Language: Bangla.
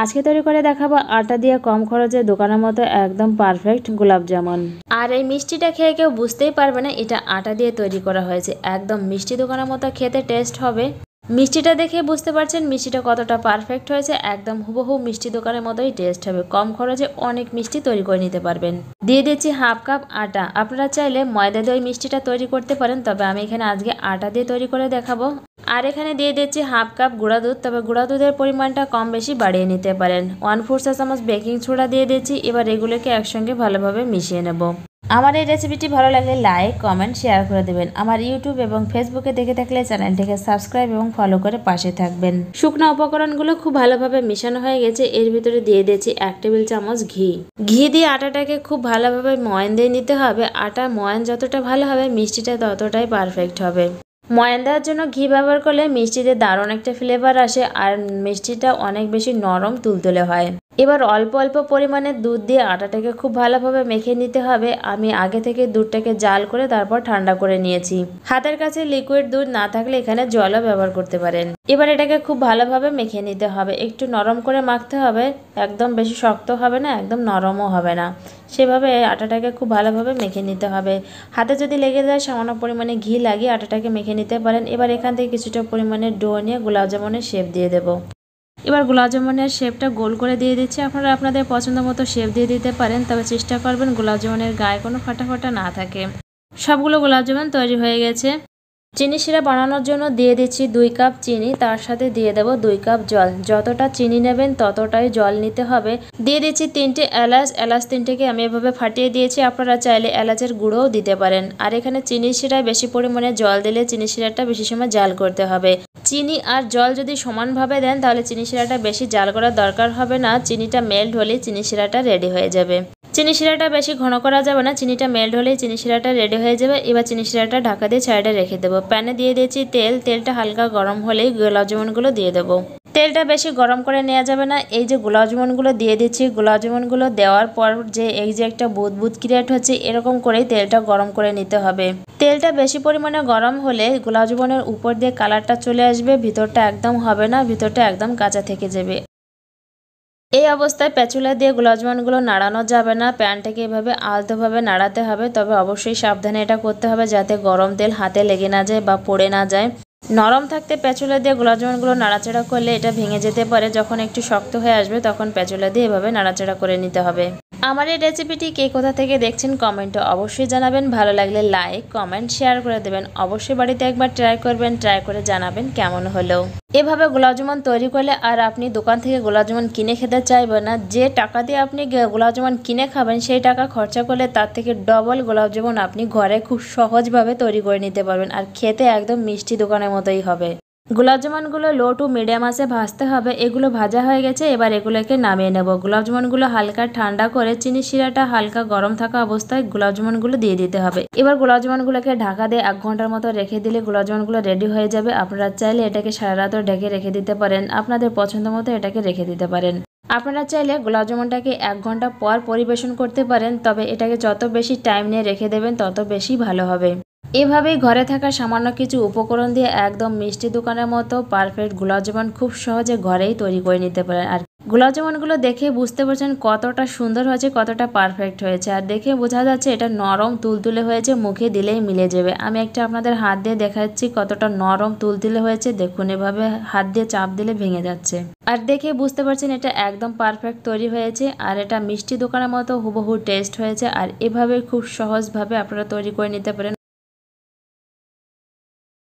আজকে তৈরি করে দেখাবো আটা দিয়ে কম খরচে দোকানের মতো একদম পারফেক্ট গোলাপ জামুন আর এই মিষ্টিটা খেয়ে কেউ বুঝতেই পারবে না এটা আটা দিয়ে তৈরি করা হয়েছে একদম মিষ্টি দোকানের মতো খেতে টেস্ট হবে মিষ্টিটা দেখে বুঝতে পারছেন মিষ্টিটা কতটা পারফেক্ট হয়েছে একদম হুবহু মিষ্টি দোকানের মতোই টেস্ট হবে কম খরচে অনেক মিষ্টি তৈরি করে নিতে পারবেন দিয়ে দিচ্ছি হাফ কাপ আটা আপনারা চাইলে ময়দা দিয়ে মিষ্টিটা তৈরি করতে পারেন তবে আমি এখানে আজকে আটা দিয়ে তৈরি করে দেখাবো আর এখানে দিয়ে দিচ্ছি হাফ কাপ গুঁড়া দুধ তবে গুঁড়া দুধের পরিমাণটা কম বেশি বাড়িয়ে নিতে পারেন ওয়ান ফোর চা চামচ বেকিং সোডা দিয়ে দিচ্ছি এবার এগুলোকে একসঙ্গে ভালোভাবে মিশিয়ে নেব আমার এই রেসিপিটি ভালো লাগলে লাইক কমেন্ট শেয়ার করে দেবেন আমার ইউটিউব এবং ফেসবুকে দেখে থাকলে চ্যানেলটিকে সাবস্ক্রাইব এবং ফলো করে পাশে থাকবেন শুকনো উপকরণগুলো খুব ভালোভাবে মিশানো হয়ে গেছে এর ভিতরে দিয়ে দিয়েছি এক টেবিল চামচ ঘি ঘি দিয়ে আটাটাকে খুব ভালোভাবে ময়ন দিয়ে নিতে হবে আটা ময়ন যতটা ভালো হবে মিষ্টিটা ততটাই পারফেক্ট হবে ময়ান দেওয়ার জন্য ঘি ব্যবহার করলে মিষ্টিতে দারুণ একটা ফ্লেভার আসে আর মিষ্টিটা অনেক বেশি নরম তুলতুলে হয় এবার অল্প অল্প পরিমাণে দুধ দিয়ে আটাটাকে খুব ভালোভাবে মেখে নিতে হবে আমি আগে থেকে দুধটাকে জাল করে তারপর ঠান্ডা করে নিয়েছি হাতের কাছে লিকুইড দুধ না থাকলে এখানে জলও ব্যবহার করতে পারেন এবার এটাকে খুব ভালোভাবে মেখে নিতে হবে একটু নরম করে মাখতে হবে একদম বেশি শক্ত হবে না একদম নরমও হবে না সেভাবে আটাটাকে খুব ভালোভাবে মেখে নিতে হবে হাতে যদি লেগে যায় সামান্য পরিমাণে ঘি লাগিয়ে আটাটাকে মেখে নিতে পারেন এবার এখান থেকে কিছুটা পরিমাণে ডো নিয়ে গোলাপ জামনের শেপ দিয়ে দেবো এবার গোলাপ জামুনের শেপটা গোল করে দিয়ে দিচ্ছি আপনারা আপনাদের পছন্দ মতো শেপ দিয়ে দিতে পারেন তবে চেষ্টা করবেন গোলাপ জামনের গায়ে কোনো ফাটাফাটা না থাকে সবগুলো গোলাপজামুন তৈরি হয়ে গেছে চিনি শিরা বানানোর জন্য দিয়ে দিচ্ছি দুই কাপ চিনি তার সাথে দিয়ে দেব দুই কাপ জল যতটা চিনি নেবেন ততটাই জল নিতে হবে দিয়ে দিচ্ছি তিনটে এলাচ এলাচ তিনটেকে আমি এভাবে ফাটিয়ে দিয়েছি আপনারা চাইলে এলাচের গুঁড়োও দিতে পারেন আর এখানে চিনি শিরায় বেশি পরিমাণে জল দিলে চিনি শিরাটা বেশি সময় জাল করতে হবে চিনি আর জল যদি সমানভাবে দেন তাহলে চিনি শিরাটা বেশি জাল করার দরকার হবে না চিনিটা মেল্ট হলে চিনি শিরাটা রেডি হয়ে যাবে চিনি শিরাটা বেশি ঘন করা যাবে না চিনিটা মেল্ট হলেই চিনি শিরাটা রেডি হয়ে যাবে এবার চিনি শিরাটা ঢাকা দিয়ে ছাইডে রেখে দেবো প্যানে দিয়ে দিয়েছি তেল তেলটা হালকা গরম হলেই গোলাপজামুনগুলো দিয়ে দেবো তেলটা বেশি গরম করে নেওয়া যাবে না এই যে জামুনগুলো দিয়ে দিচ্ছি জামুনগুলো দেওয়ার পর যে এই যে একটা বুধ ক্রিয়েট হচ্ছে এরকম করেই তেলটা গরম করে নিতে হবে তেলটা বেশি পরিমাণে গরম হলে গোলাপজামুনের উপর দিয়ে কালারটা চলে আসবে ভিতরটা একদম হবে না ভিতরটা একদম কাঁচা থেকে যাবে এই অবস্থায় প্যাচুলা দিয়ে গ্লজমানগুলো নাড়ানো যাবে না প্যানটাকে এভাবে আলতোভাবে নাড়াতে হবে তবে অবশ্যই সাবধানে এটা করতে হবে যাতে গরম তেল হাতে লেগে না যায় বা পড়ে না যায় নরম থাকতে প্যাচুলা দিয়ে গোলাপজামুনগুলো নাড়াচাড়া করলে এটা ভেঙে যেতে পারে যখন একটু শক্ত হয়ে আসবে তখন প্যাচুলা দিয়ে এভাবে নাড়াচাড়া করে নিতে হবে আমার এই রেসিপিটি কে কোথা থেকে দেখছেন কমেন্টে অবশ্যই জানাবেন ভালো লাগলে লাইক কমেন্ট শেয়ার করে দেবেন অবশ্যই বাড়িতে একবার ট্রাই করবেন ট্রাই করে জানাবেন কেমন হলো এভাবে জামুন তৈরি করলে আর আপনি দোকান থেকে জামুন কিনে খেতে চাইবেন না যে টাকা দিয়ে আপনি গোলাপজামুন কিনে খাবেন সেই টাকা খরচা করলে তার থেকে ডবল জামুন আপনি ঘরে খুব সহজভাবে তৈরি করে নিতে পারবেন আর খেতে একদম মিষ্টি দোকানের মতোই হবে গোলাপজামুনগুলো লো টু মিডিয়াম আসে ভাজতে হবে এগুলো ভাজা হয়ে গেছে এবার এগুলোকে নামিয়ে নেব গোলাপজামুনগুলো হালকা ঠান্ডা করে চিনি শিরাটা হালকা গরম থাকা অবস্থায় গোলাপজামুনগুলো দিয়ে দিতে হবে এবার গোলাপজামুনগুলোকে ঢাকা দিয়ে এক ঘন্টার মতো রেখে দিলে গোলাপজামুনগুলো রেডি হয়ে যাবে আপনারা চাইলে এটাকে সারা রাতও ঢেকে রেখে দিতে পারেন আপনাদের পছন্দ মতো এটাকে রেখে দিতে পারেন আপনারা চাইলে গোলাপজামুনটাকে এক ঘন্টা পর পরিবেশন করতে পারেন তবে এটাকে যত বেশি টাইম নিয়ে রেখে দেবেন তত বেশি ভালো হবে এভাবেই ঘরে থাকা সামান্য কিছু উপকরণ দিয়ে একদম মিষ্টি দোকানের মতো পারফেক্ট গুলাবজামুন খুব সহজে ঘরেই তৈরি করে নিতে পারেন আর গুলো দেখে বুঝতে পারছেন কতটা সুন্দর হয়েছে কতটা পারফেক্ট হয়েছে আর দেখে বোঝা যাচ্ছে এটা নরম তুলতুলে হয়েছে মুখে দিলেই মিলে যাবে আমি একটা আপনাদের হাত দিয়ে দেখাচ্ছি কতটা নরম তুলতুলে হয়েছে দেখুন এভাবে হাত দিয়ে চাপ দিলে ভেঙে যাচ্ছে আর দেখে বুঝতে পারছেন এটা একদম পারফেক্ট তৈরি হয়েছে আর এটা মিষ্টি দোকানের মতো হুবহু টেস্ট হয়েছে আর এভাবে খুব সহজভাবে আপনারা তৈরি করে নিতে পারেন